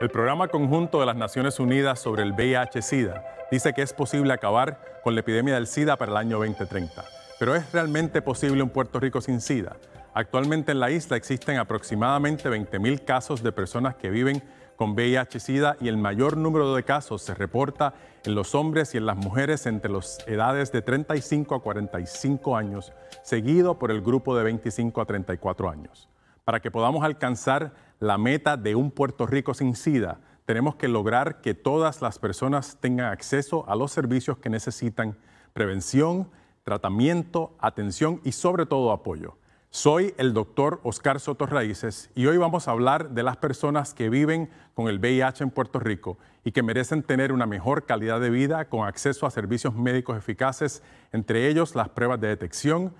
El Programa Conjunto de las Naciones Unidas sobre el VIH-Sida dice que es posible acabar con la epidemia del SIDA para el año 2030. Pero ¿es realmente posible un Puerto Rico sin SIDA? Actualmente en la isla existen aproximadamente 20.000 casos de personas que viven con VIH-Sida y el mayor número de casos se reporta en los hombres y en las mujeres entre las edades de 35 a 45 años, seguido por el grupo de 25 a 34 años. Para que podamos alcanzar la meta de un Puerto Rico sin SIDA, tenemos que lograr que todas las personas tengan acceso a los servicios que necesitan, prevención, tratamiento, atención y sobre todo apoyo. Soy el doctor Oscar Soto Raíces y hoy vamos a hablar de las personas que viven con el VIH en Puerto Rico y que merecen tener una mejor calidad de vida con acceso a servicios médicos eficaces, entre ellos las pruebas de detección,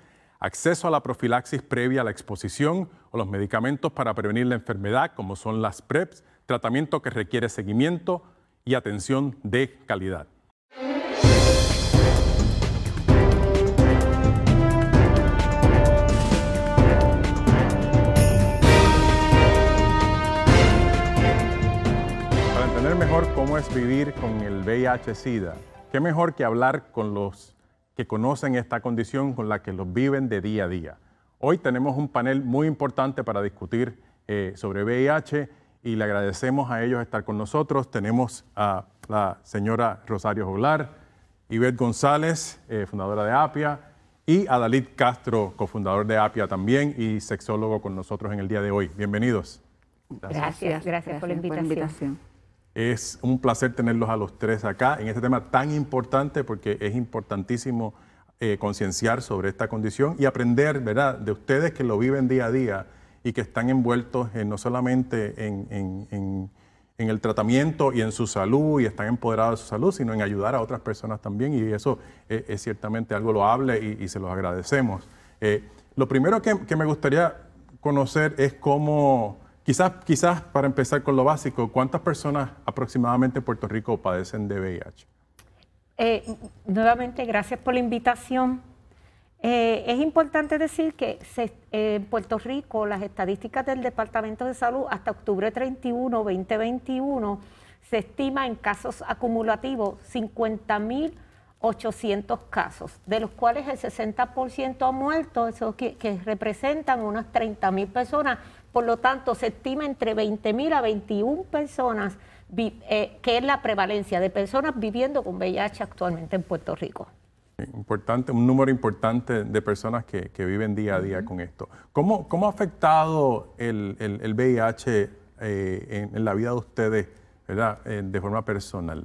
acceso a la profilaxis previa a la exposición o los medicamentos para prevenir la enfermedad, como son las PrEPs, tratamiento que requiere seguimiento y atención de calidad. Para entender mejor cómo es vivir con el VIH-Sida, qué mejor que hablar con los que conocen esta condición con la que los viven de día a día. Hoy tenemos un panel muy importante para discutir eh, sobre VIH y le agradecemos a ellos estar con nosotros. Tenemos a la señora Rosario Joglar, Ivette González, eh, fundadora de APIA, y a Dalit Castro, cofundador de APIA también y sexólogo con nosotros en el día de hoy. Bienvenidos. Gracias, gracias, por la invitación. Es un placer tenerlos a los tres acá en este tema tan importante porque es importantísimo eh, concienciar sobre esta condición y aprender, ¿verdad?, de ustedes que lo viven día a día y que están envueltos no solamente en, el tratamiento y en su salud y están empoderados de su salud, sino en ayudar a otras personas también y eso eh, es ciertamente algo loable y, y se los agradecemos. Eh, lo primero que me gustaría conocer es cómo Quizás, quizás para empezar con lo básico, ¿cuántas personas aproximadamente en Puerto Rico padecen de VIH? Eh, nuevamente, gracias por la invitación. Eh, es importante decir que eh, en Puerto Rico las estadísticas del Departamento de Salud hasta octubre 31, 2021, se estima en casos acumulativos 50.800 casos, de los cuales el 60% ha muerto, eso que representan unas 30.000 personas por lo tanto, se estima entre 20.000 a 21 personas, eh, que es la prevalencia de personas viviendo con VIH actualmente en Puerto Rico. Importante, un número importante de personas que, viven día a día con esto. ¿Cómo, ha afectado el, VIH eh, en, la vida de ustedes ¿verdad? Eh, de forma personal?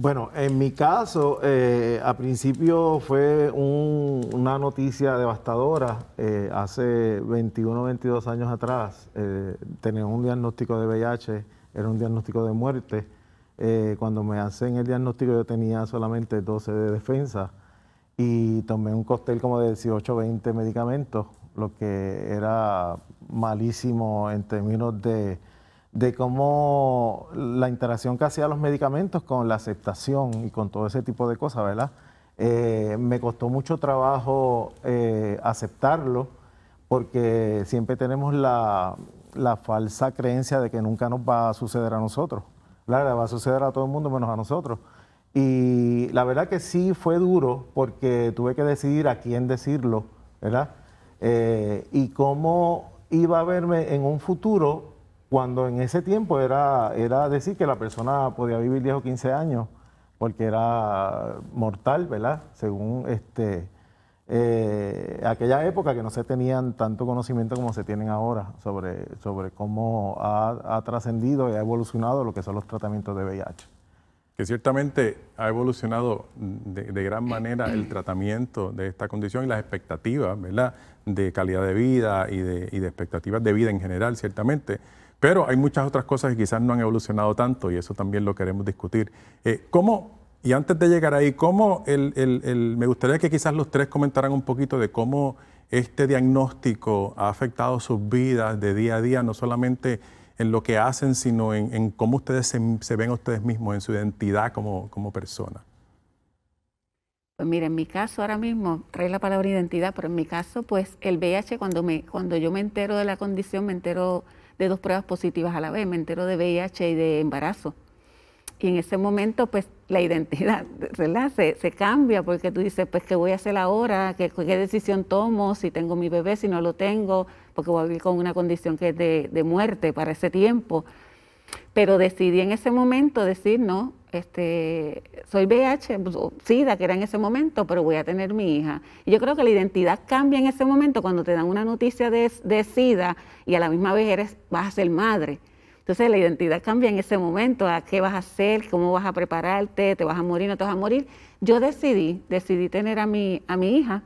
Bueno, en mi caso, eh, a principio fue una noticia devastadora. Eh, hace 21, 22 años atrás, eh, tenía un diagnóstico de VIH, era un diagnóstico de muerte. Eh, cuando me hacen el diagnóstico yo tenía solamente 12 de defensa y tomé un cóctel como de 18, 20 medicamentos, lo que era malísimo en términos de de cómo la interacción que hacía los medicamentos con la aceptación y con todo ese tipo de cosas, ¿verdad? Eh, me costó mucho trabajo eh, aceptarlo porque siempre tenemos la, falsa creencia de que nunca nos va a suceder a nosotros. Claro, va a suceder a todo el mundo menos a nosotros. Y la verdad que sí fue duro porque tuve que decidir a quién decirlo, ¿verdad? Eh, y cómo iba a verme en un futuro cuando en ese tiempo era, era decir que la persona podía vivir 10 o 15 años porque era mortal, ¿verdad? Según este, eh, aquella época que no se tenían tanto conocimiento como se tienen ahora sobre, sobre cómo ha, trascendido y ha evolucionado lo que son los tratamientos de VIH. Que ciertamente ha evolucionado de, de, gran manera el tratamiento de esta condición y las expectativas, ¿verdad? De calidad de vida y de, y de expectativas de vida en general, ciertamente. Pero hay muchas otras cosas que quizás no han evolucionado tanto y eso también lo queremos discutir. Eh, ¿Cómo, y antes de llegar ahí, cómo el, el, el, me gustaría que quizás los tres comentaran un poquito de cómo este diagnóstico ha afectado sus vidas de día a día, no solamente en lo que hacen, sino en, en cómo ustedes se, ven a ustedes mismos, en su identidad como, como persona? Pues mire, en mi caso ahora mismo, trae la palabra identidad, pero en mi caso, pues el VIH, cuando, me, cuando yo me entero de la condición, me entero de dos pruebas positivas a la vez, me entero de VIH y de embarazo. Y en ese momento, pues la identidad, ¿verdad? Se, cambia porque tú dices, pues, ¿qué voy a hacer ahora? ¿Qué, decisión tomo? Si tengo mi bebé, si no lo tengo, porque voy a vivir con una condición que es de muerte para ese tiempo. Pero decidí en ese momento decir, no, este, soy VIH, pues, oh, SIDA, que era en ese momento, pero voy a tener mi hija. Y yo creo que la identidad cambia en ese momento cuando te dan una noticia de, de SIDA y a la misma vez eres, vas a ser madre. Entonces la identidad cambia en ese momento, a qué vas a hacer, cómo vas a prepararte, te vas a morir, no te vas a morir. Yo decidí, decidí tener a mi, a mi hija.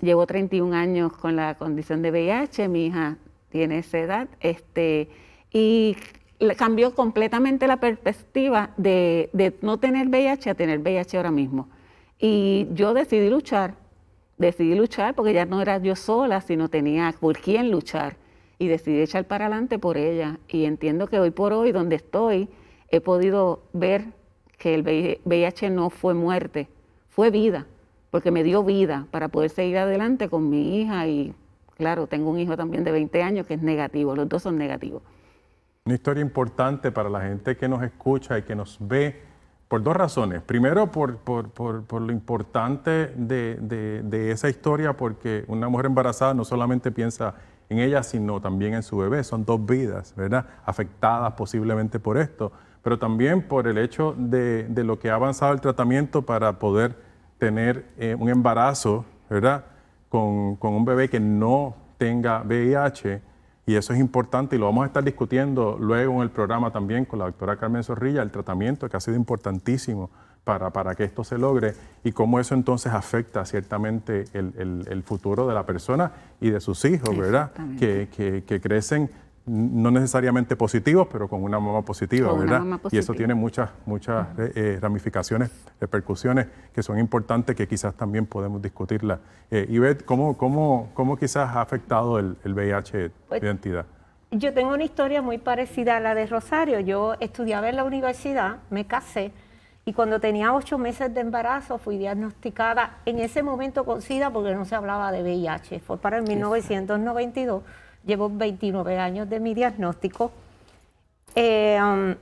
Llevo 31 años con la condición de VIH, mi hija tiene esa edad, este, y cambió completamente la perspectiva de, no tener VIH a tener VIH ahora mismo. Y yo decidí luchar, decidí luchar porque ya no era yo sola, sino tenía por quién luchar. Y decidí echar para adelante por ella. Y entiendo que hoy por hoy, donde estoy, he podido ver que el VIH no fue muerte, fue vida, porque me dio vida para poder seguir adelante con mi hija y, claro, tengo un hijo también de 20 años que es negativo, los dos son negativos. Una historia importante para la gente que nos escucha y que nos ve por dos razones. Primero, por, lo importante de, esa historia, porque una mujer embarazada no solamente piensa en ella, sino también en su bebé. Son dos vidas, ¿verdad? Afectadas posiblemente por esto, pero también por el hecho de, lo que ha avanzado el tratamiento para poder tener eh, un embarazo, ¿verdad? con un bebé que no tenga VIH y eso es importante y lo vamos a estar discutiendo luego en el programa también con la doctora Carmen Zorrilla, el tratamiento que ha sido importantísimo para, que esto se logre y cómo eso entonces afecta ciertamente el, futuro de la persona y de sus hijos, ¿verdad? que, crecen no necesariamente positivos, pero con una mamá positiva, ¿verdad? Y eso tiene muchas, muchas eh, eh, ramificaciones, repercusiones que son importantes que quizás también podemos discutirla. Y eh, ver ¿cómo, quizás ha afectado el, VIH pues, identidad? Yo tengo una historia muy parecida a la de Rosario. Yo estudiaba en la universidad, me casé, y cuando tenía ocho meses de embarazo fui diagnosticada en ese momento con SIDA porque no se hablaba de VIH. Fue para el 1992 llevo 29 años de mi diagnóstico. Eh, um,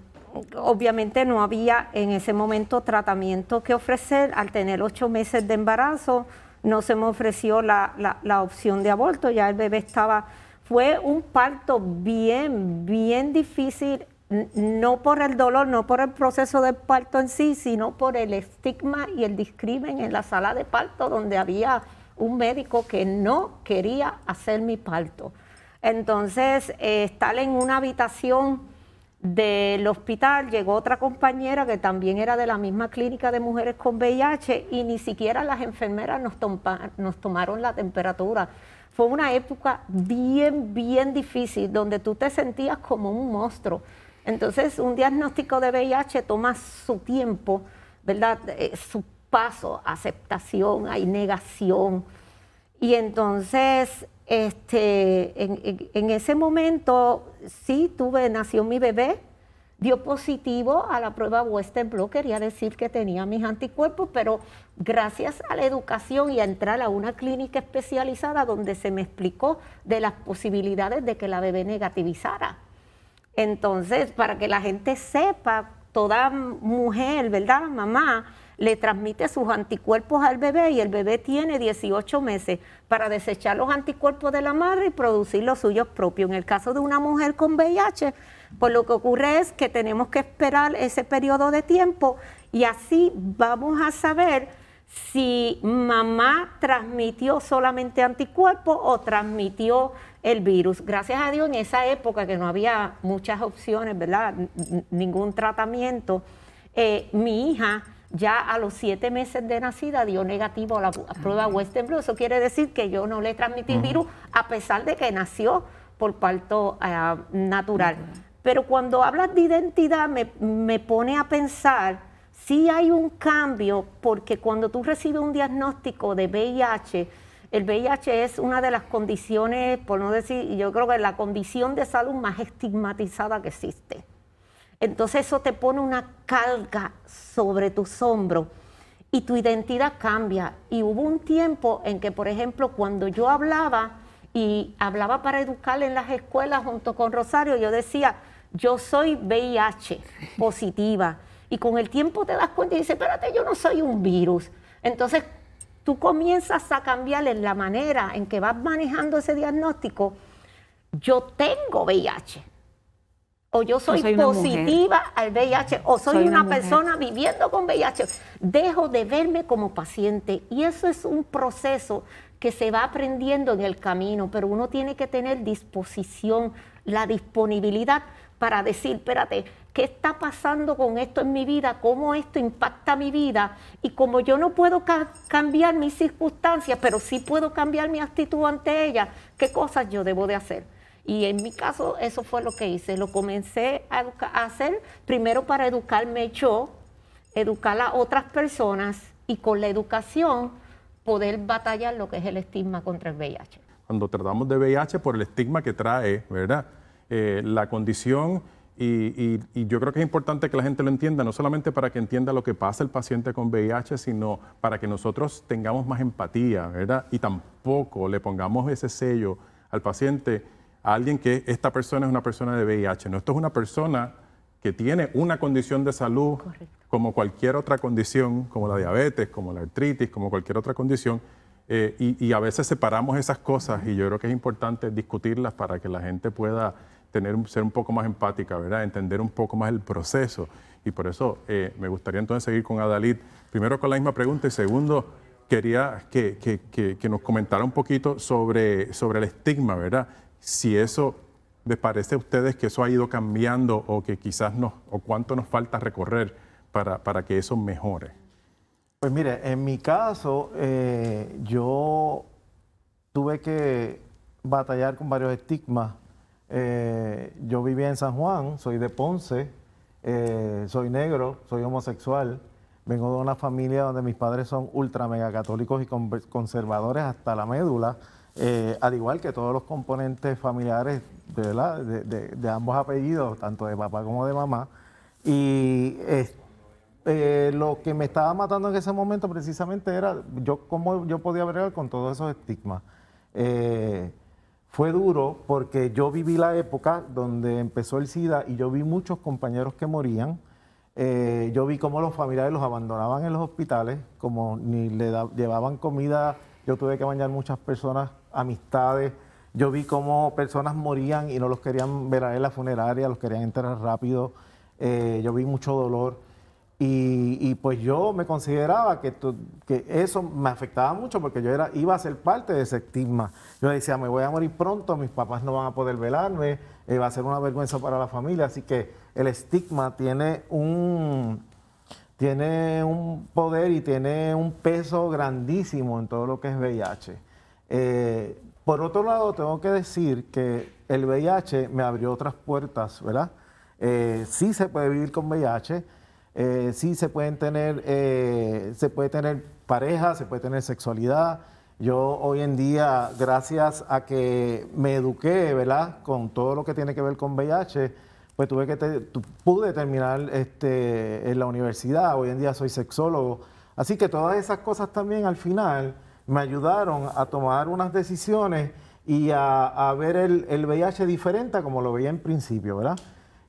obviamente no había en ese momento tratamiento que ofrecer. Al tener ocho meses de embarazo, no se me ofreció la, la, opción de aborto, ya el bebé estaba... Fue un parto bien, bien difícil, no por el dolor, no por el proceso del parto en sí, sino por el estigma y el discrimen en la sala de parto donde había un médico que no quería hacer mi parto. Entonces, eh, estar en una habitación del hospital, llegó otra compañera que también era de la misma clínica de mujeres con VIH y ni siquiera las enfermeras nos, tomaron la temperatura. Fue una época bien, bien difícil, donde tú te sentías como un monstruo. Entonces, un diagnóstico de VIH toma su tiempo, ¿verdad? Eh, su paso, aceptación, hay negación. Y entonces este, en, ese momento sí tuve, nació mi bebé, dio positivo a la prueba Western Blot, quería decir que tenía mis anticuerpos, pero gracias a la educación y a entrar a una clínica especializada donde se me explicó de las posibilidades de que la bebé negativizara. Entonces, para que la gente sepa, toda mujer, ¿verdad? Mamá, le transmite sus anticuerpos al bebé y el bebé tiene 18 meses para desechar los anticuerpos de la madre y producir los suyos propios. En el caso de una mujer con VIH, pues lo que ocurre es que tenemos que esperar ese periodo de tiempo y así vamos a saber si mamá transmitió solamente anticuerpos o transmitió el virus. Gracias a Dios en esa época que no había muchas opciones, ¿verdad? ningún tratamiento, eh, mi hija ya a los siete meses de nacida dio negativo a la prueba Western Blue. Eso quiere decir que yo no le transmití virus a pesar de que nació por parto ah, natural. Pero cuando hablas de identidad me, pone a pensar si hay un cambio porque cuando tú recibes un diagnóstico de VIH, el VIH es una de las condiciones, por no decir, yo creo que es la condición de salud más estigmatizada que existe. Entonces eso te pone una carga sobre tus hombros y tu identidad cambia. Y hubo un tiempo en que, por ejemplo, cuando yo hablaba y hablaba para educar en las escuelas junto con Rosario, yo decía, yo soy VIH positiva. Y con el tiempo te das cuenta y dices, espérate, yo no soy un virus. Entonces tú comienzas a cambiar en la manera en que vas manejando ese diagnóstico. Yo tengo VIH, o yo soy, positiva al VIH o soy, una, persona viviendo con VIH, dejo de verme como paciente. Y eso es un proceso que se va aprendiendo en el camino, pero uno tiene que tener disposición, la disponibilidad para decir, espérate, ¿qué está pasando con esto en mi vida? ¿Cómo esto impacta mi vida? Y como yo no puedo cambiar mis circunstancias, pero sí puedo cambiar mi actitud ante ellas, ¿qué cosas yo debo de hacer? Y en mi caso, eso fue lo que hice. Lo comencé a, hacer primero para educarme yo, educar a otras personas y con la educación poder batallar lo que es el estigma contra el VIH. Cuando tratamos de VIH por el estigma que trae, ¿verdad? Eh, la condición y, y, y, yo creo que es importante que la gente lo entienda, no solamente para que entienda lo que pasa el paciente con VIH, sino para que nosotros tengamos más empatía, ¿verdad? Y tampoco le pongamos ese sello al paciente a alguien que esta persona es una persona de VIH. No, esto es una persona que tiene una condición de salud como cualquier otra condición, como la diabetes, como la artritis, como cualquier otra condición. Eh, y, a veces separamos esas cosas y yo creo que es importante discutirlas para que la gente pueda tener, ser un poco más empática, ¿verdad? entender un poco más el proceso. Y por eso eh, me gustaría entonces seguir con Adalid, primero con la misma pregunta y segundo, quería que, nos comentara un poquito sobre, sobre el estigma, ¿verdad? si eso les parece a ustedes que eso ha ido cambiando o que quizás no, o cuánto nos falta recorrer para, que eso mejore. Pues mire, en mi caso, eh, yo tuve que batallar con varios estigmas. Eh, yo vivía en San Juan, soy de Ponce, eh, soy negro, soy homosexual, vengo de una familia donde mis padres son ultra mega católicos y conservadores hasta la médula. Eh, al igual que todos los componentes familiares de, de, ambos apellidos, tanto de papá como de mamá. Y eh, lo que me estaba matando en ese momento precisamente era yo cómo yo podía bregar con todos esos estigmas. Eh, fue duro porque yo viví la época donde empezó el SIDA y yo vi muchos compañeros que morían. yo vi cómo los familiares los abandonaban en los hospitales, como ni le llevaban comida. Yo tuve que bañar muchas personas amistades. Yo vi cómo personas morían y no los querían ver en la funeraria, los querían enterrar rápido. Eh, yo vi mucho dolor. Y, pues yo me consideraba que, que, eso me afectaba mucho porque yo era, iba a ser parte de ese estigma. Yo decía, me voy a morir pronto, mis papás no van a poder velarme, eh, va a ser una vergüenza para la familia. Así que el estigma tiene un, tiene un poder y tiene un peso grandísimo en todo lo que es VIH. Eh, por otro lado, tengo que decir que el VIH me abrió otras puertas, ¿verdad? Eh, sí se puede vivir con VIH, eh, sí se pueden tener, se puede tener pareja, se puede tener sexualidad. Yo hoy en día, gracias a que me eduqué, ¿verdad? Con todo lo que tiene que ver con VIH, pues tuve que pude terminar este, en la universidad. Hoy en día soy sexólogo. Así que todas esas cosas también al final me ayudaron a tomar unas decisiones y a, ver el, VIH diferente como lo veía en principio, ¿verdad?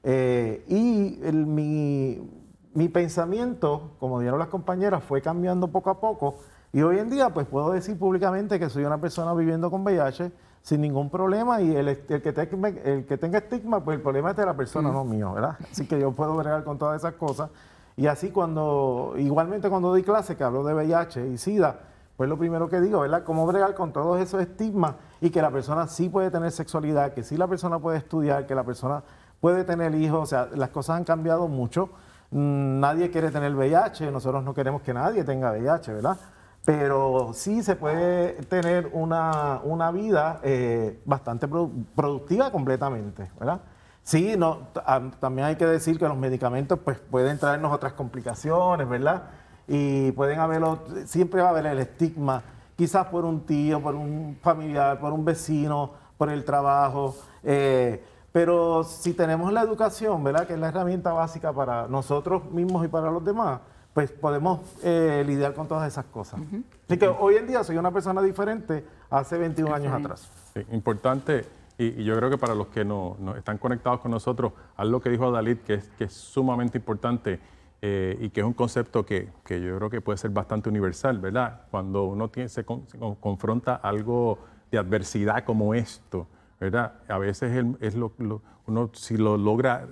Eh, y mi, pensamiento, como dijeron las compañeras, fue cambiando poco a poco y hoy en día pues puedo decir públicamente que soy una persona viviendo con VIH sin ningún problema y el, que, tenga, el que tenga estigma, pues el problema es de la persona, mm. no mío, ¿verdad? Así que yo puedo ver con todas esas cosas. Y así cuando, igualmente cuando doy clase, que hablo de VIH y SIDA, pues lo primero que digo, ¿verdad? Cómo bregar con todos esos estigmas y que la persona sí puede tener sexualidad, que sí la persona puede estudiar, que la persona puede tener hijos, o sea, las cosas han cambiado mucho. Mm, nadie quiere tener VIH, nosotros no queremos que nadie tenga VIH, ¿verdad? Pero sí se puede tener una, vida eh, bastante productiva completamente, ¿verdad? Sí, no, también hay que decir que los medicamentos pues, pueden traernos otras complicaciones, ¿verdad? y pueden haberlo, siempre va a haber el estigma, quizás por un tío, por un familiar, por un vecino, por el trabajo. Eh, pero si tenemos la educación, ¿verdad? Que es la herramienta básica para nosotros mismos y para los demás, pues podemos eh, lidiar con todas esas cosas. Así que hoy en día soy una persona diferente hace 21 años atrás. importante, y, yo creo que para los que no, están conectados con nosotros, lo que dijo Dalit, que que es sumamente importante, eh, y que es un concepto que, yo creo que puede ser bastante universal, ¿verdad? Cuando uno se, confronta algo de adversidad como esto, ¿verdad? A veces es lo, uno si lo logra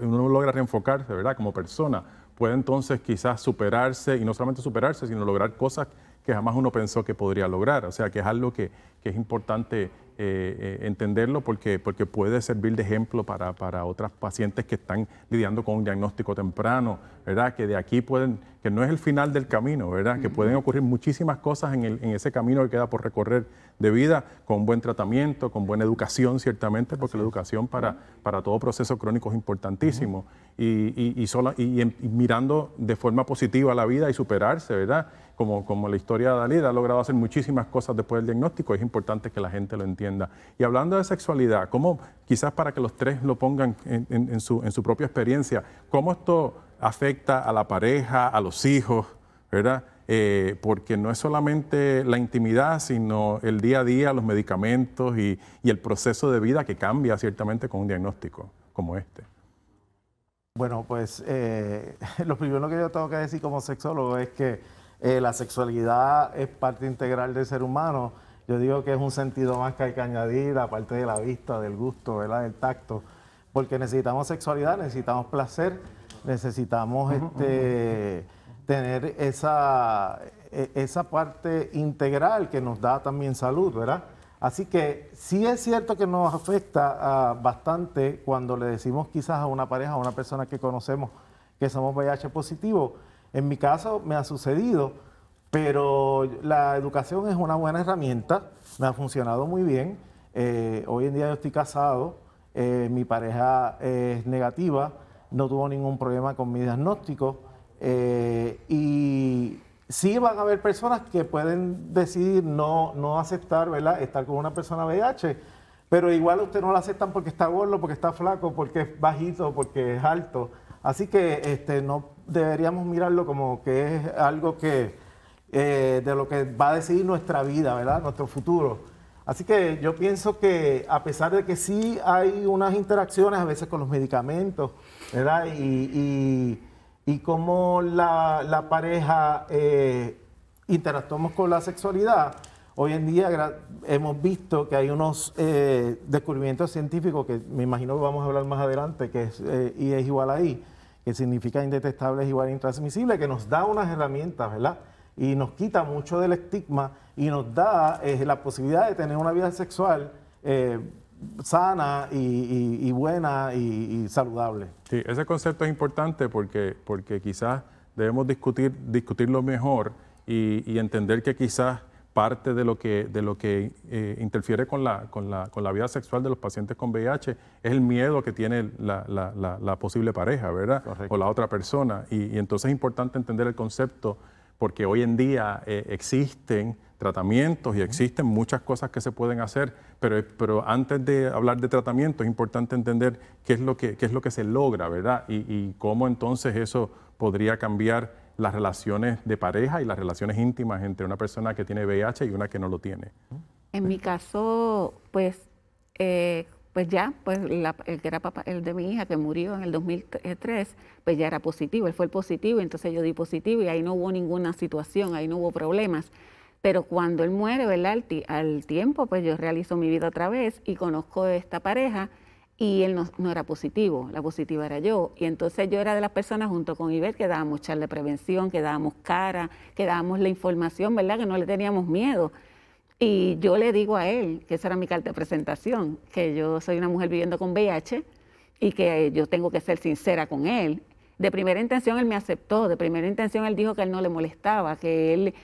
uno logra reenfocarse, ¿verdad? Como persona, puede entonces quizás superarse y no solamente superarse, sino lograr cosas que jamás uno pensó que podría lograr. O sea, que es algo que, que es importante eh, eh, entenderlo porque, porque puede servir de ejemplo para, para, otras pacientes que están lidiando con un diagnóstico temprano, ¿verdad? Que de aquí pueden, que no es el final del camino, ¿verdad? Que pueden ocurrir muchísimas cosas en, el, en, ese camino que queda por recorrer de vida, con buen tratamiento, con buena educación, ciertamente, porque la educación para, para todo proceso crónico es importantísimo. y, y, y, y mirando de forma positiva la vida y superarse, ¿verdad? como, la historia de Dalida, ha logrado hacer muchísimas cosas después del diagnóstico, es importante que la gente lo entienda. Y hablando de sexualidad, ¿cómo, quizás para que los tres lo pongan en, su, propia experiencia, cómo esto afecta a la pareja, a los hijos, ¿verdad? Eh, porque no es solamente la intimidad, sino el día a día, los medicamentos y, el proceso de vida que cambia ciertamente con un diagnóstico como este. Bueno, pues eh, lo primero que yo tengo que decir como sexólogo es que eh, la sexualidad es parte integral del ser humano. Yo digo que es un sentido más que hay que añadir, aparte de la vista, del gusto, ¿verdad? del tacto, porque necesitamos sexualidad, necesitamos placer, necesitamos este, tener esa, e, esa parte integral que nos da también salud, ¿verdad? Así que sí es cierto que nos afecta ah, bastante cuando le decimos quizás a una pareja, a una persona que conocemos que somos VIH positivo, en mi caso me ha sucedido, pero la educación es una buena herramienta, me ha funcionado muy bien. Eh, hoy en día yo estoy casado, eh, mi pareja es negativa, no tuvo ningún problema con mi diagnóstico eh, y sí van a haber personas que pueden decidir no, aceptar ¿verdad? estar con una persona VIH, pero igual usted no la aceptan porque está gordo, porque está flaco, porque es bajito, porque es alto. Así que este, no deberíamos mirarlo como que es algo que eh, de lo que va a decidir nuestra vida, ¿verdad? Nuestro futuro. Así que yo pienso que a pesar de que sí hay unas interacciones a veces con los medicamentos, ¿verdad? Y, y, cómo la, pareja eh, interactuamos con la sexualidad, Hoy en día hemos visto que hay unos eh, descubrimientos científicos que me imagino que vamos a hablar más adelante, que es I eh, es igual a I, que significa indetectable es igual a intransmisible, que nos da unas herramientas, ¿verdad? Y nos quita mucho del estigma y nos da eh, la posibilidad de tener una vida sexual sana y, buena y, saludable. Sí, ese concepto es importante porque, porque quizás debemos discutir, discutirlo mejor y entender que quizás parte de lo que, de lo que eh, interfiere con la, con la, con, la, vida sexual de los pacientes con VIH es el miedo que tiene la, la, posible pareja, ¿verdad? O la otra persona. Y, entonces es importante entender el concepto porque hoy en día eh, existen tratamientos y existen muchas cosas que se pueden hacer, pero, pero antes de hablar de tratamiento es importante entender qué es lo que, es lo que se logra, ¿verdad? y cómo entonces eso podría cambiar las relaciones de pareja y las relaciones íntimas entre una persona que tiene VIH y una que no lo tiene. En mi caso, pues, eh, pues ya, pues el que era papá, el de mi hija que murió en el 2003, pues ya era positivo, él fue el positivo, entonces yo di positivo y ahí no hubo ninguna situación, ahí no hubo problemas. Pero cuando él muere, ¿verdad? Al, al tiempo, pues yo realizo mi vida otra vez y conozco esta pareja y él no, era positivo, la positiva era yo. Y entonces yo era de las personas junto con Iber que dábamos charla de prevención, que dábamos cara, que dábamos la información, ¿verdad? Que no le teníamos miedo. Y yo le digo a él, que esa era mi carta de presentación, que yo soy una mujer viviendo con VIH y que yo tengo que ser sincera con él. De primera intención él me aceptó, de primera intención él dijo que él no le molestaba, que él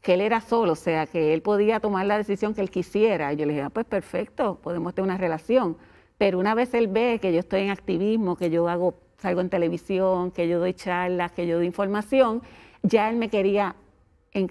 que él era solo, o sea, que él podía tomar la decisión que él quisiera. Y yo le dije, ah, pues perfecto, podemos tener una relación pero una vez él ve que yo estoy en activismo, que yo hago, salgo en televisión, que yo doy charlas, que yo doy información, ya él me quería en,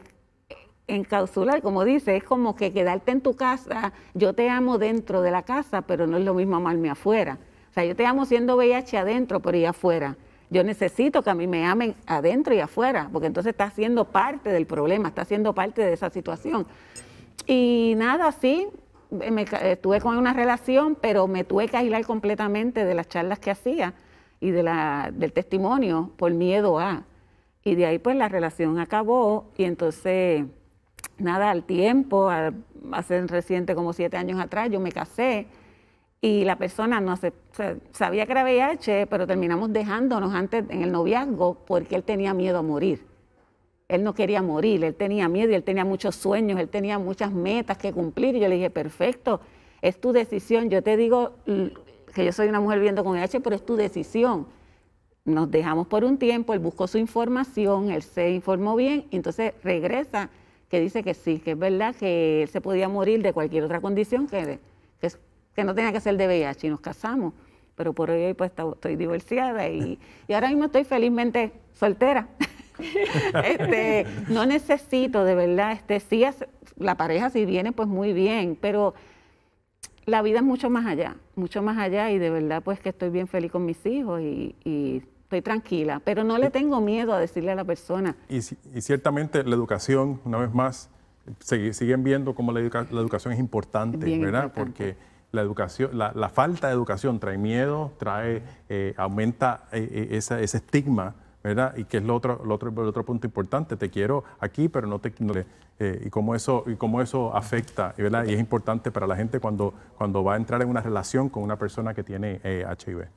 como dice, es como que quedarte en tu casa, yo te amo dentro de la casa, pero no es lo mismo amarme afuera. O sea, yo te amo siendo VIH adentro, pero y afuera. Yo necesito que a mí me amen adentro y afuera, porque entonces está siendo parte del problema, está siendo parte de esa situación. Y nada, sí, estuve eh, con una relación, pero me tuve que aislar completamente de las charlas que hacía y de la, del testimonio por miedo a. Y de ahí pues la relación acabó y entonces, nada, al tiempo, hace reciente como siete años atrás, yo me casé y la persona no se, sabía que era VIH, pero terminamos dejándonos antes en el noviazgo porque él tenía miedo a morir él no quería morir, él tenía miedo, él tenía muchos sueños, él tenía muchas metas que cumplir. Y yo le dije, perfecto, es tu decisión. Yo te digo que yo soy una mujer viviendo con VIH, pero es tu decisión. Nos dejamos por un tiempo, él buscó su información, él se informó bien, y entonces regresa que dice que sí, que es verdad que él se podía morir de cualquier otra condición que, no tenía que ser de VIH y nos casamos. Pero por hoy pues estoy divorciada y, y ahora mismo estoy felizmente soltera. este, no necesito, de verdad. Este, sí, la pareja si viene, pues muy bien, pero la vida es mucho más allá, mucho más allá y de verdad pues que estoy bien feliz con mis hijos y, estoy tranquila, pero no le tengo miedo a decirle a la persona. Y, ciertamente la educación, una vez más, siguen viendo como la, educación es importante, ¿verdad? Porque la educación, la, falta de educación trae miedo, trae, eh, aumenta eh, eh, ese estigma ¿verdad? Y que es lo otro, lo otro, el otro punto importante, te quiero aquí, pero no te... Eh, y, cómo eso, y cómo eso afecta, ¿verdad? Y es importante para la gente cuando, cuando va a entrar en una relación con una persona que tiene HIV. Eh,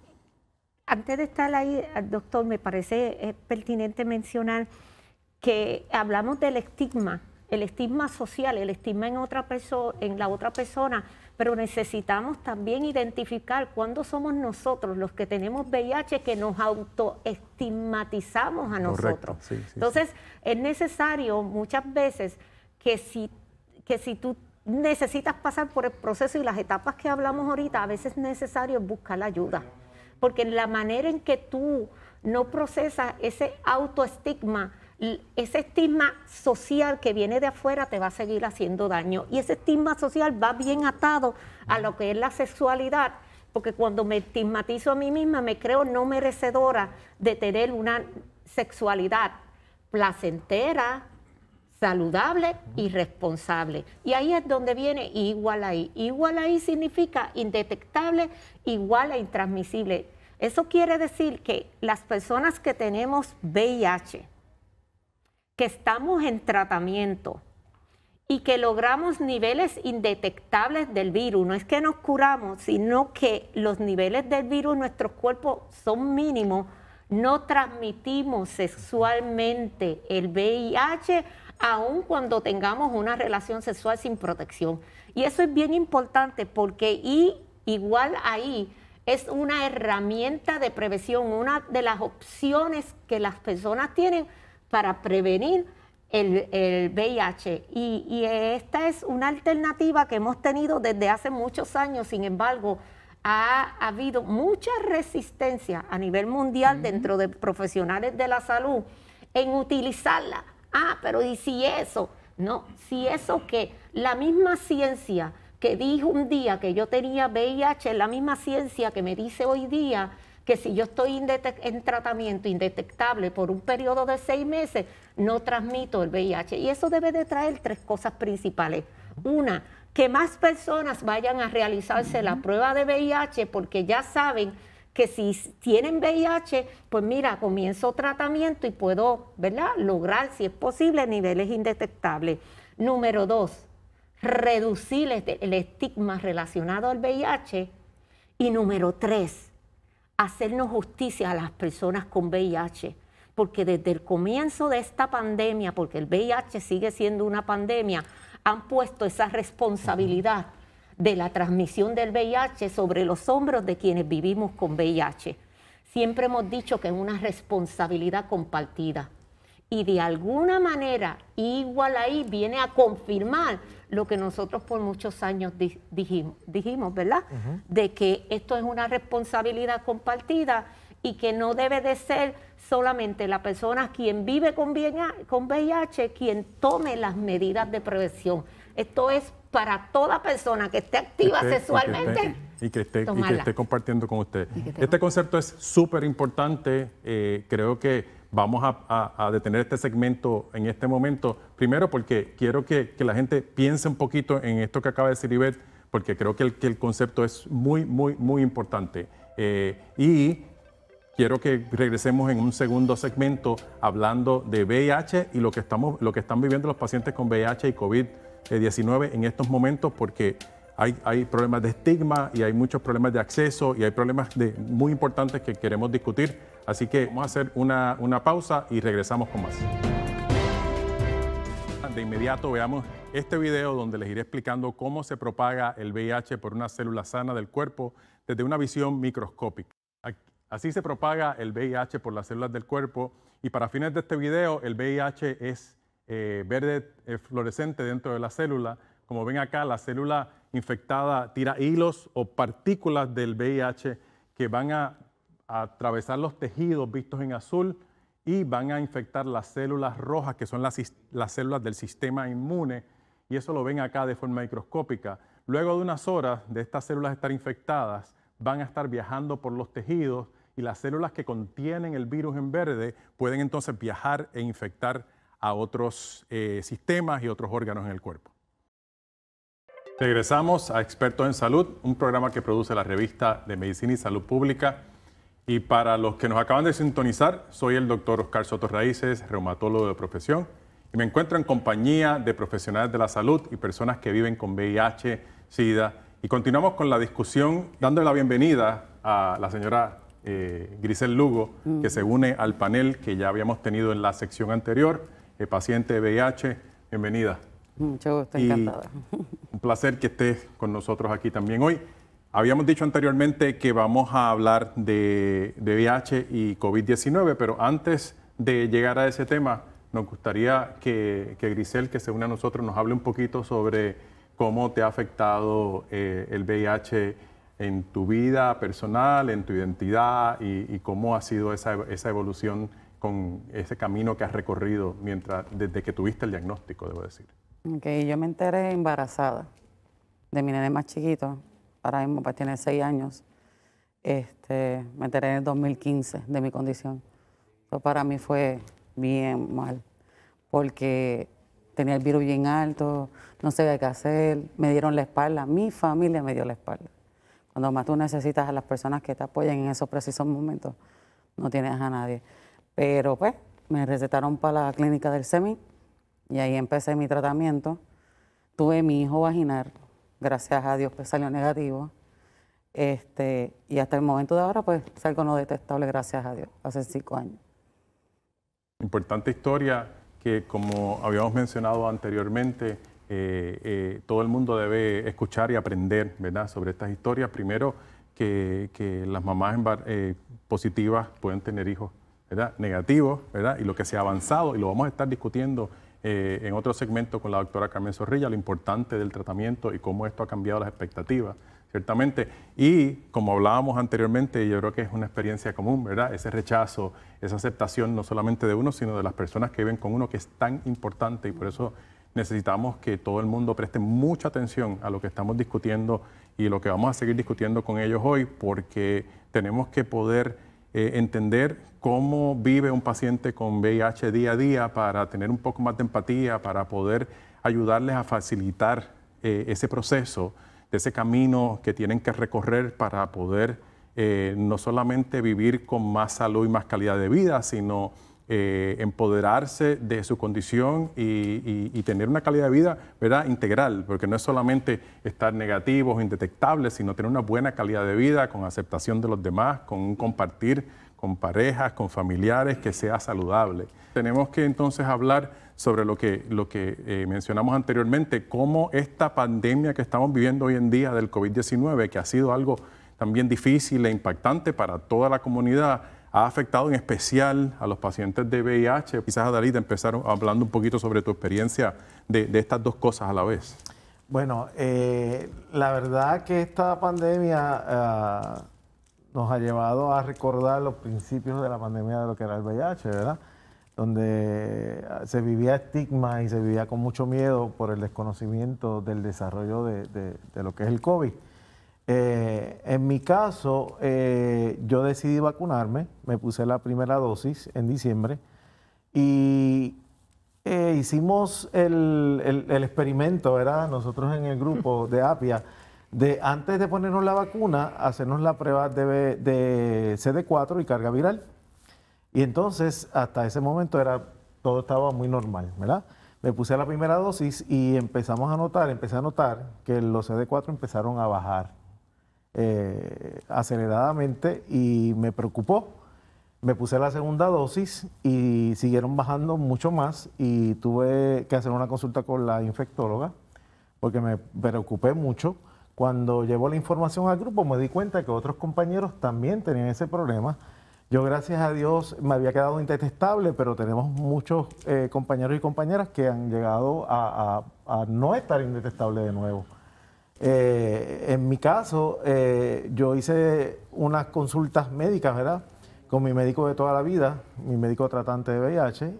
Antes de estar ahí, eh, doctor, me parece pertinente mencionar que hablamos del estigma, el estigma social, el estigma en, otra persona en la otra persona pero necesitamos también identificar cuándo somos nosotros los que tenemos VIH que nos autoestigmatizamos a nosotros. Entonces, es necesario muchas veces que si, que si tú necesitas pasar por el proceso y las etapas que hablamos ahorita, a veces es necesario buscar la ayuda. Porque la manera en que tú no procesas ese autoestigma, ese estigma social que viene de afuera te va a seguir haciendo daño. Y ese estigma social va bien atado a lo que es la sexualidad, porque cuando me estigmatizo a mí misma me creo no merecedora de tener una sexualidad placentera, saludable y responsable. Y ahí es donde viene igual ahí. Igual ahí significa indetectable, igual e intransmisible. Eso quiere decir que las personas que tenemos VIH, que estamos en tratamiento y que logramos niveles indetectables del virus. No es que nos curamos, sino que los niveles del virus en nuestro cuerpo son mínimos. No transmitimos sexualmente el VIH aun cuando tengamos una relación sexual sin protección. Y eso es bien importante porque y igual ahí es una herramienta de prevención, una de las opciones que las personas tienen para prevenir el, VIH. Y, esta es una alternativa que hemos tenido desde hace muchos años, sin embargo, ha, habido mucha resistencia a nivel mundial dentro de profesionales de la salud en utilizarla. Ah, pero ¿y si eso? No, si eso que la misma ciencia que dijo un día que yo tenía VIH, la misma ciencia que me dice hoy día que si yo estoy en tratamiento indetectable por un periodo de seis meses, no transmito el VIH. Y eso debe de traer tres cosas principales. Una, que más personas vayan a realizarse la prueba de VIH porque ya saben que si tienen VIH, pues mira, comienzo tratamiento y puedo, ¿verdad? Lograr, si es posible, niveles indetectables. Número dos, reducir el estigma relacionado al VIH. Y número tres, hacernos justicia a las personas con VIH, porque desde el comienzo de esta pandemia, porque el VIH sigue siendo una pandemia, han puesto esa responsabilidad de la transmisión del VIH sobre los hombros de quienes vivimos con VIH. Siempre hemos dicho que es una responsabilidad compartida y de alguna manera igual ahí viene a confirmar lo que nosotros por muchos años dijimos, dijimos, ¿verdad? De que esto es una responsabilidad compartida y que no debe de ser solamente la persona quien vive con VIH, quien tome las medidas de prevención. Esto es para toda persona que esté activa sexualmente. Y que esté, compartiendo con usted. Este concepto es súper importante. Eh, creo que Vamos a, detener este segmento en este momento, primero porque quiero que, la gente piense un poquito en esto que acaba de decir Ivette, porque creo que el, concepto es muy, muy, muy importante. Eh, y quiero que regresemos en un segundo segmento hablando de VIH y lo que, estamos, lo que están viviendo los pacientes con VIH y COVID-19 en estos momentos, porque hay, hay, problemas de estigma y hay muchos problemas de acceso y hay problemas de, muy importantes que queremos discutir. Así que vamos a hacer una, una pausa y regresamos con más. De inmediato veamos este video donde les iré explicando cómo se propaga el VIH por una célula sana del cuerpo desde una visión microscópica. Así se propaga el VIH por las células del cuerpo y para fines de este video el VIH es eh, verde eh, fluorescente dentro de la célula. Como ven acá, la célula infectada tira hilos o partículas del VIH que van a a atravesar los tejidos vistos en azul y van a infectar las células rojas, que son las, células del sistema inmune, y eso lo ven acá de forma microscópica. Luego de unas horas de estas células estar infectadas, van a estar viajando por los tejidos y las células que contienen el virus en verde pueden entonces viajar e infectar a otros eh, sistemas y otros órganos en el cuerpo. Regresamos a Expertos en Salud, un programa que produce la revista de Medicina y Salud Pública y para los que nos acaban de sintonizar, soy el doctor Oscar Soto Raíces, reumatólogo de profesión, y me encuentro en compañía de profesionales de la salud y personas que viven con VIH, SIDA. Y continuamos con la discusión, dándole la bienvenida a la señora eh, Grisel Lugo, que se une al panel que ya habíamos tenido en la sección anterior, el paciente de VIH. Bienvenida. Mucho gusto, encantada. Un placer que estés con nosotros aquí también hoy. Habíamos dicho anteriormente que vamos a hablar de, VIH y COVID-19, pero antes de llegar a ese tema, nos gustaría que, Grisel, que se une a nosotros, nos hable un poquito sobre cómo te ha afectado eh, el VIH en tu vida personal, en tu identidad y, cómo ha sido esa, esa, evolución con ese camino que has recorrido mientras, desde que tuviste el diagnóstico, debo decir. Ok, yo me enteré embarazada de mi nene más chiquito ahora mismo pues tiene seis años, este, me enteré en el 2015 de mi condición. para mí fue bien mal, porque tenía el virus bien alto, no sabía qué hacer, me dieron la espalda, mi familia me dio la espalda. Cuando más tú necesitas a las personas que te apoyen en esos precisos momentos, no tienes a nadie. Pero pues me recetaron para la clínica del SEMI y ahí empecé mi tratamiento. Tuve mi hijo vaginar gracias a Dios pues, salió negativo. Este, y hasta el momento de ahora pues salgo no detestable, gracias a Dios, hace cinco años. Importante historia que como habíamos mencionado anteriormente, eh, eh, todo el mundo debe escuchar y aprender ¿verdad? sobre estas historias. Primero, que, las mamás eh, positivas pueden tener hijos ¿verdad? negativos ¿verdad? y lo que se ha avanzado, y lo vamos a estar discutiendo eh, en otro segmento con la doctora Carmen Zorrilla lo importante del tratamiento y cómo esto ha cambiado las expectativas, ciertamente. Y como hablábamos anteriormente, yo creo que es una experiencia común, ¿verdad? Ese rechazo, esa aceptación no solamente de uno, sino de las personas que viven con uno, que es tan importante y por eso necesitamos que todo el mundo preste mucha atención a lo que estamos discutiendo y lo que vamos a seguir discutiendo con ellos hoy, porque tenemos que poder eh, entender cómo vive un paciente con VIH día a día para tener un poco más de empatía, para poder ayudarles a facilitar eh, ese proceso, de ese camino que tienen que recorrer para poder eh, no solamente vivir con más salud y más calidad de vida, sino eh, empoderarse de su condición y, tener una calidad de vida ¿verdad? integral, porque no es solamente estar negativos, indetectables, sino tener una buena calidad de vida con aceptación de los demás, con compartir con parejas, con familiares, que sea saludable. Tenemos que entonces hablar sobre lo que, eh, mencionamos anteriormente, cómo esta pandemia que estamos viviendo hoy en día del COVID-19, que ha sido algo también difícil e impactante para toda la comunidad, ha afectado en especial a los pacientes de VIH. Quizás, Adalita, empezaron hablando un poquito sobre tu experiencia de, estas dos cosas a la vez. Bueno, eh, la verdad que esta pandemia ah, nos ha llevado a recordar los principios de la pandemia de lo que era el VIH, ¿verdad? Donde ah, se vivía estigma y se vivía con mucho miedo por el desconocimiento del desarrollo de lo que es el COVID. Eh, en mi caso, eh, yo decidí vacunarme, me puse la primera dosis en diciembre y eh, hicimos el, experimento, ¿verdad? Nosotros en el grupo de APIA, de antes de ponernos la vacuna, hacernos la prueba de, CD4 y carga viral. Y entonces, hasta ese momento era, todo estaba muy normal, ¿verdad? me puse la primera dosis y empezamos a notar, empecé a notar que los CD4 empezaron a bajar. Eh, aceleradamente y me preocupó. Me puse la segunda dosis y siguieron bajando mucho más y tuve que hacer una consulta con la infectóloga porque me preocupé mucho. Cuando llevo la información al grupo me di cuenta que otros compañeros también tenían ese problema. Yo gracias a Dios me había quedado indetestable pero tenemos muchos eh, compañeros y compañeras que han llegado a, a no estar indetestable de nuevo. Eh, en mi caso, eh, yo hice unas consultas médicas, ¿verdad? Con mi médico de toda la vida, mi médico tratante de VIH,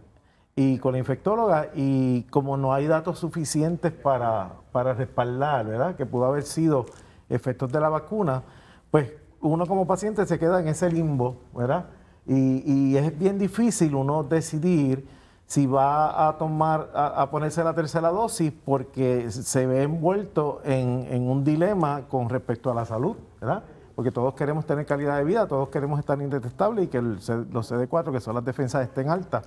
y con la infectóloga, y como no hay datos suficientes para, para respaldar, ¿verdad? Que pudo haber sido efectos de la vacuna, pues uno como paciente se queda en ese limbo, ¿verdad? y es bien difícil uno decidir si va a tomar, a, ponerse la tercera dosis, porque se ve envuelto en, un dilema con respecto a la salud, ¿verdad? porque todos queremos tener calidad de vida, todos queremos estar indetestables y que el, los CD4, que son las defensas, estén altas.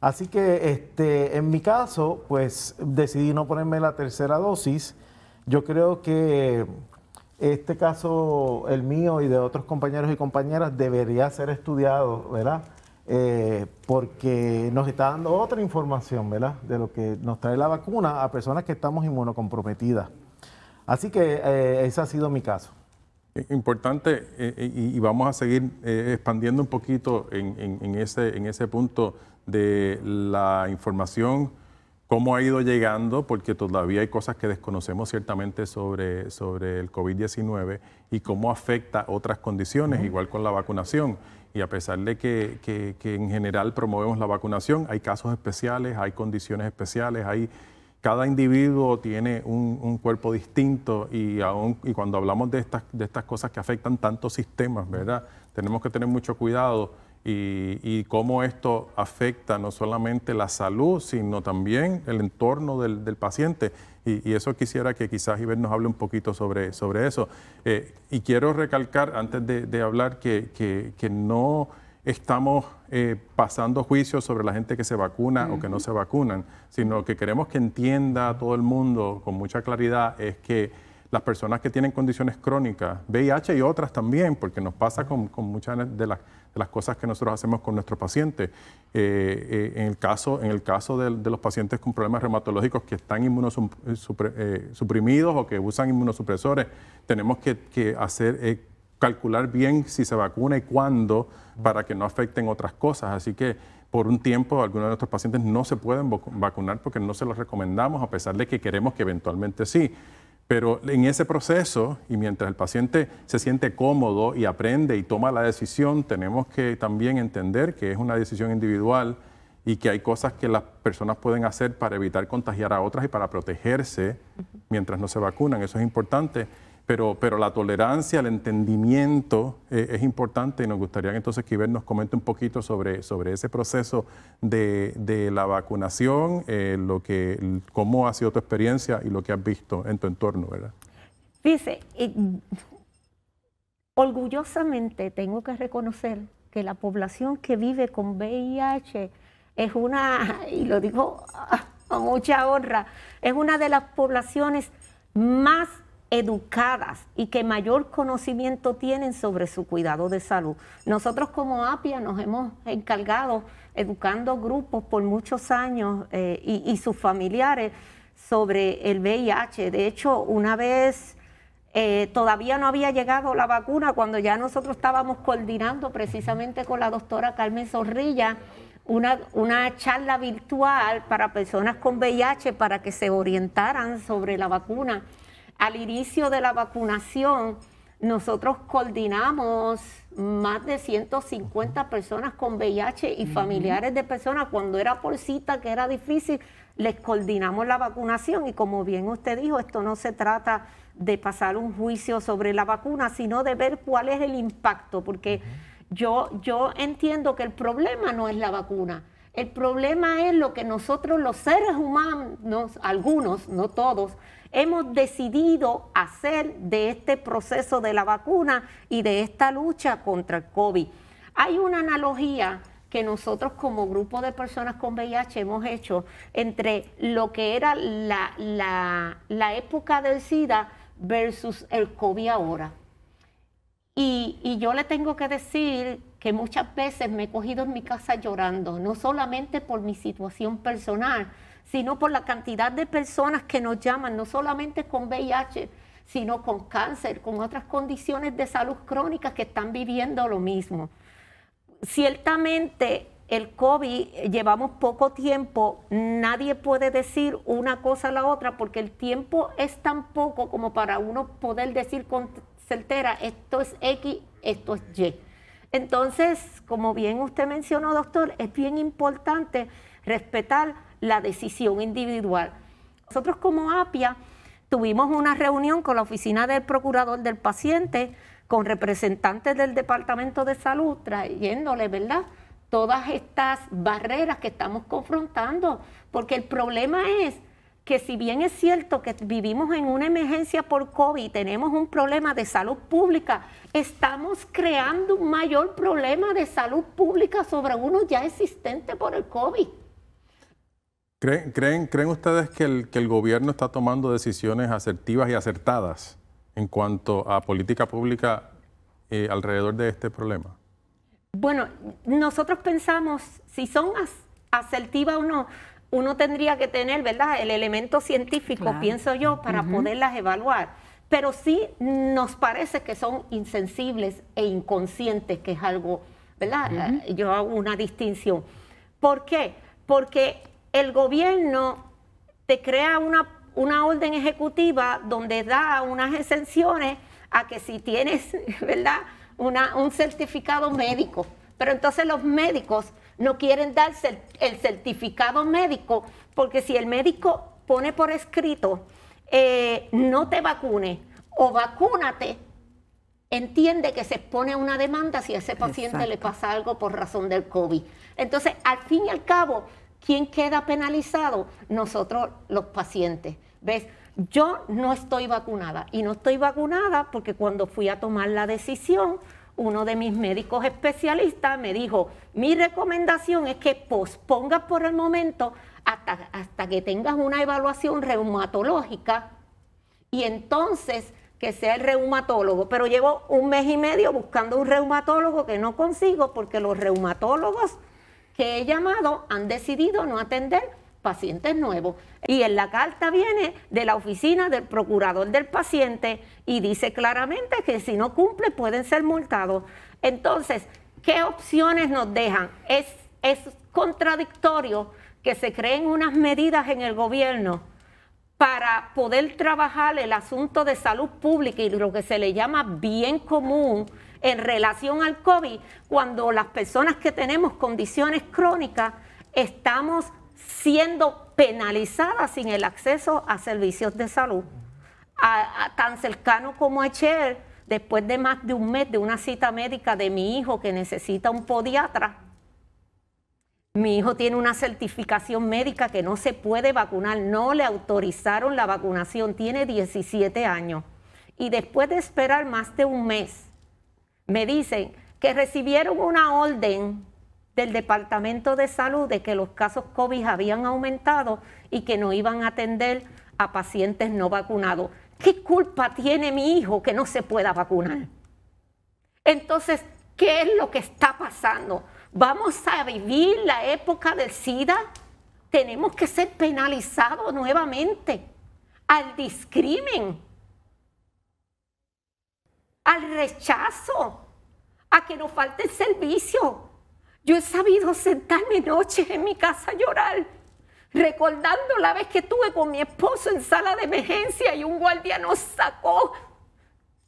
Así que este, en mi caso, pues decidí no ponerme la tercera dosis. Yo creo que este caso, el mío y de otros compañeros y compañeras, debería ser estudiado, ¿verdad? Eh, porque nos está dando otra información, ¿verdad? De lo que nos trae la vacuna a personas que estamos inmunocomprometidas. Así que eh, ese ha sido mi caso. Importante, eh, y, vamos a seguir expandiendo un poquito en, ese, punto de la información cómo ha ido llegando, porque todavía hay cosas que desconocemos ciertamente sobre, el COVID-19 y cómo afecta otras condiciones, igual con la vacunación y a pesar de que, en general promovemos la vacunación, hay casos especiales, hay condiciones especiales, hay cada individuo tiene un, cuerpo distinto y, aún, y cuando hablamos de estas, de estas cosas que afectan tantos sistemas, ¿verdad? Tenemos que tener mucho cuidado y, cómo esto afecta no solamente la salud, sino también el entorno del, del paciente y, eso quisiera que quizás Iber nos hable un poquito sobre, sobre eso. Eh, y quiero recalcar, antes de, hablar, que, no estamos eh, pasando juicios sobre la gente que se vacuna o que no se vacunan, sino que queremos que entienda todo el mundo con mucha claridad es que las personas que tienen condiciones crónicas, VIH y otras también, porque nos pasa con, muchas de las, cosas que nosotros hacemos con nuestros pacientes. Eh, eh, en el caso, en el caso de, los pacientes con problemas reumatológicos que están inmunosuprimidos eh, o que usan inmunosupresores, tenemos que, hacer, calcular bien si se vacuna y cuándo para que no afecten otras cosas. Así que por un tiempo algunos de nuestros pacientes no se pueden vacunar porque no se los recomendamos, a pesar de que queremos que eventualmente sí. Pero en ese proceso, y mientras el paciente se siente cómodo y aprende y toma la decisión, tenemos que también entender que es una decisión individual y que hay cosas que las personas pueden hacer para evitar contagiar a otras y para protegerse mientras no se vacunan. Eso es importante pero, pero la tolerancia, el entendimiento eh, es importante y nos gustaría que entonces nos comente un poquito sobre, sobre ese proceso de, la vacunación, eh, lo que, cómo ha sido tu experiencia y lo que has visto en tu entorno, ¿verdad? Dice, orgullosamente tengo que reconocer que la población que vive con VIH es una, y lo digo con mucha honra, es una de las poblaciones más educadas y que mayor conocimiento tienen sobre su cuidado de salud. Nosotros como APIA nos hemos encargado educando grupos por muchos años eh, y, sus familiares sobre el VIH. De hecho, una vez eh, todavía no había llegado la vacuna, cuando ya nosotros estábamos coordinando precisamente con la doctora Carmen Zorrilla, una, charla virtual para personas con VIH para que se orientaran sobre la vacuna al inicio de la vacunación, nosotros coordinamos más de 150 personas con VIH y familiares de personas. Cuando era por cita, que era difícil, les coordinamos la vacunación. Y como bien usted dijo, esto no se trata de pasar un juicio sobre la vacuna, sino de ver cuál es el impacto. Porque yo, yo entiendo que el problema no es la vacuna. El problema es lo que nosotros los seres humanos, algunos, no todos, hemos decidido hacer de este proceso de la vacuna y de esta lucha contra el COVID. Hay una analogía que nosotros como grupo de personas con VIH hemos hecho entre lo que era la, época del SIDA versus el COVID ahora. y, yo le tengo que decir que muchas veces me he cogido en mi casa llorando, no solamente por mi situación personal, sino por la cantidad de personas que nos llaman, no solamente con VIH, sino con cáncer, con otras condiciones de salud crónicas que están viviendo lo mismo. Ciertamente el COVID llevamos poco tiempo, nadie puede decir una cosa a la otra porque el tiempo es tan poco como para uno poder decir con certera esto es X, esto es Y. Entonces, como bien usted mencionó, doctor, es bien importante respetar la decisión individual. Nosotros como APIA tuvimos una reunión con la oficina del procurador del paciente, con representantes del Departamento de Salud, trayéndole, ¿verdad? Todas estas barreras que estamos confrontando, porque el problema es que si bien es cierto que vivimos en una emergencia por COVID, tenemos un problema de salud pública, estamos creando un mayor problema de salud pública sobre uno ya existente por el COVID. ¿Creen, creen, ustedes que el, que el gobierno está tomando decisiones asertivas y acertadas en cuanto a política pública eh, alrededor de este problema? Bueno, nosotros pensamos, si son asertivas o no, uno tendría que tener, ¿verdad?, el elemento científico, pienso yo, para poderlas evaluar. Pero sí nos parece que son insensibles e inconscientes, que es algo, ¿verdad? Yo hago una distinción. ¿Por qué? Porque el gobierno te crea una, orden ejecutiva donde da unas exenciones a que si tienes, ¿verdad?, un certificado médico. Pero entonces los médicos no quieren darse el, certificado médico porque si el médico pone por escrito, eh, no te vacune o vacúnate, entiende que se expone a una demanda si a ese paciente le pasa algo por razón del COVID. Entonces, al fin y al cabo, ¿Quién queda penalizado? Nosotros, los pacientes. ¿Ves? Yo no estoy vacunada y no estoy vacunada porque cuando fui a tomar la decisión, uno de mis médicos especialistas me dijo, mi recomendación es que pospongas por el momento hasta, hasta que tengas una evaluación reumatológica y entonces que sea el reumatólogo. Pero llevo un mes y medio buscando un reumatólogo que no consigo porque los reumatólogos que he llamado han decidido no atender pacientes nuevos. Y en la carta viene de la oficina del procurador del paciente y dice claramente que si no cumple pueden ser multados. Entonces, ¿qué opciones nos dejan? Es, es contradictorio que se creen unas medidas en el gobierno para poder trabajar el asunto de salud pública y lo que se le llama bien común en relación al COVID, cuando las personas que tenemos condiciones crónicas estamos siendo penalizadas sin el acceso a servicios de salud. tan cercano como ECHER, después de más de un mes de una cita médica de mi hijo que necesita un podiatra, mi hijo tiene una certificación médica que no se puede vacunar, no le autorizaron la vacunación, tiene 17 años. Y después de esperar más de un mes, me dicen que recibieron una orden del Departamento de Salud de que los casos COVID habían aumentado y que no iban a atender a pacientes no vacunados. ¿Qué culpa tiene mi hijo que no se pueda vacunar? Entonces, ¿qué es lo que está pasando? ¿Vamos a vivir la época del SIDA? Tenemos que ser penalizados nuevamente al discrimen al rechazo, a que nos falte el servicio. Yo he sabido sentarme noches en mi casa a llorar, recordando la vez que estuve con mi esposo en sala de emergencia y un guardia nos sacó,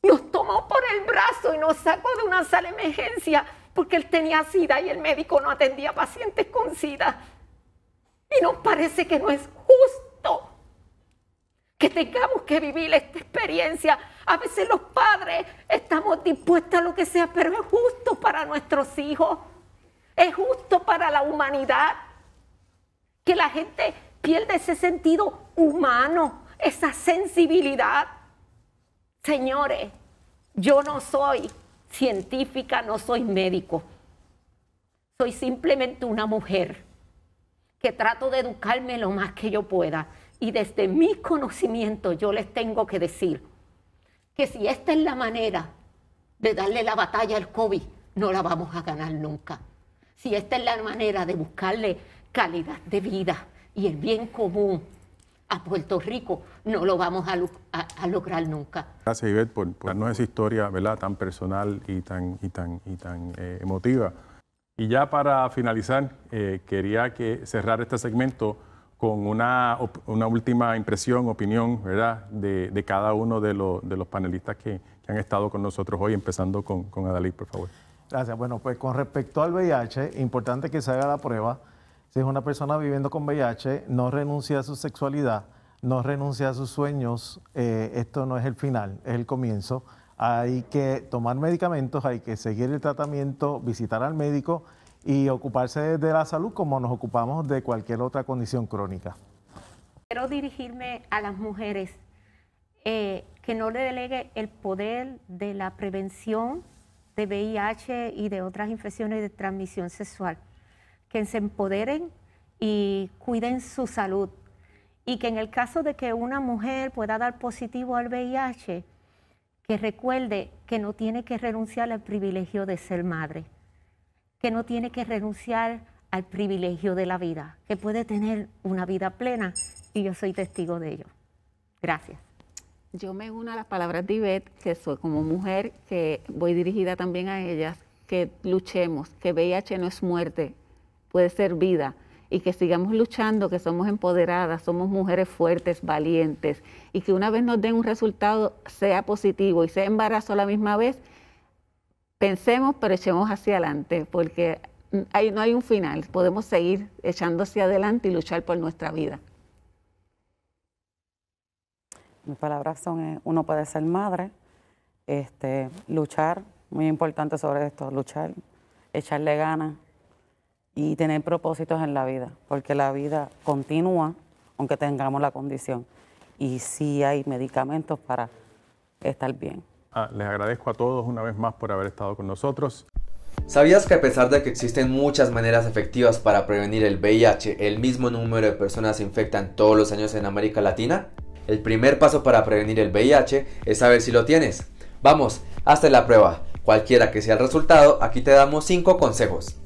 nos tomó por el brazo y nos sacó de una sala de emergencia porque él tenía sida y el médico no atendía pacientes con sida. Y nos parece que no es justo que tengamos que vivir esta experiencia. A veces los padres estamos dispuestos a lo que sea, pero es justo para nuestros hijos, es justo para la humanidad, que la gente pierda ese sentido humano, esa sensibilidad. Señores, yo no soy científica, no soy médico, soy simplemente una mujer que trato de educarme lo más que yo pueda y desde mi conocimiento yo les tengo que decir que si esta es la manera de darle la batalla al COVID, no la vamos a ganar nunca. Si esta es la manera de buscarle calidad de vida y el bien común a Puerto Rico, no lo vamos a, lograr nunca. Gracias, Ivette, por, por, historia ¿verdad? tan personal y tan, y tan, y tan eh, emotiva. Y ya para finalizar, eh, quería que cerrar este segmento con una, una última impresión, opinión, ¿verdad?, de, cada uno de, los panelistas que, han estado con nosotros hoy, empezando con, con Adalí, por favor. Gracias. Bueno, pues con respecto al VIH, importante que se haga la prueba. Si es una persona viviendo con VIH, no renuncia a su sexualidad, no renuncia a sus sueños. Eh, esto no es el final, es el comienzo. Hay que tomar medicamentos, hay que seguir el tratamiento, visitar al médico y ocuparse de la salud como nos ocupamos de cualquier otra condición crónica. Quiero dirigirme a las mujeres, eh, que no le delegue el poder de la prevención de VIH y de otras infecciones de transmisión sexual, que se empoderen y cuiden su salud y que en el caso de que una mujer pueda dar positivo al VIH, que recuerde que no tiene que renunciar al privilegio de ser madre que no tiene que renunciar al privilegio de la vida, que puede tener una vida plena y yo soy testigo de ello. Gracias. Yo me uno a las palabras de Ivette, que soy como mujer, que voy dirigida también a ellas, que luchemos, que VIH no es muerte, puede ser vida, y que sigamos luchando, que somos empoderadas, somos mujeres fuertes, valientes, y que una vez nos den un resultado sea positivo y sea embarazo la misma vez, pensemos, pero echemos hacia adelante, porque ahí no hay un final. Podemos seguir echando hacia adelante y luchar por nuestra vida. Mis palabras son, eh, uno puede ser madre, este, luchar, muy importante sobre esto, luchar, echarle ganas y tener propósitos en la vida, porque la vida continúa aunque tengamos la condición. Y sí hay medicamentos para estar bien. Ah, les agradezco a todos una vez más por haber estado con nosotros. ¿Sabías que a pesar de que existen muchas maneras efectivas para prevenir el VIH, el mismo número de personas se infectan todos los años en América Latina? El primer paso para prevenir el VIH es saber si lo tienes. Vamos, hazte la prueba. Cualquiera que sea el resultado, aquí te damos 5 consejos.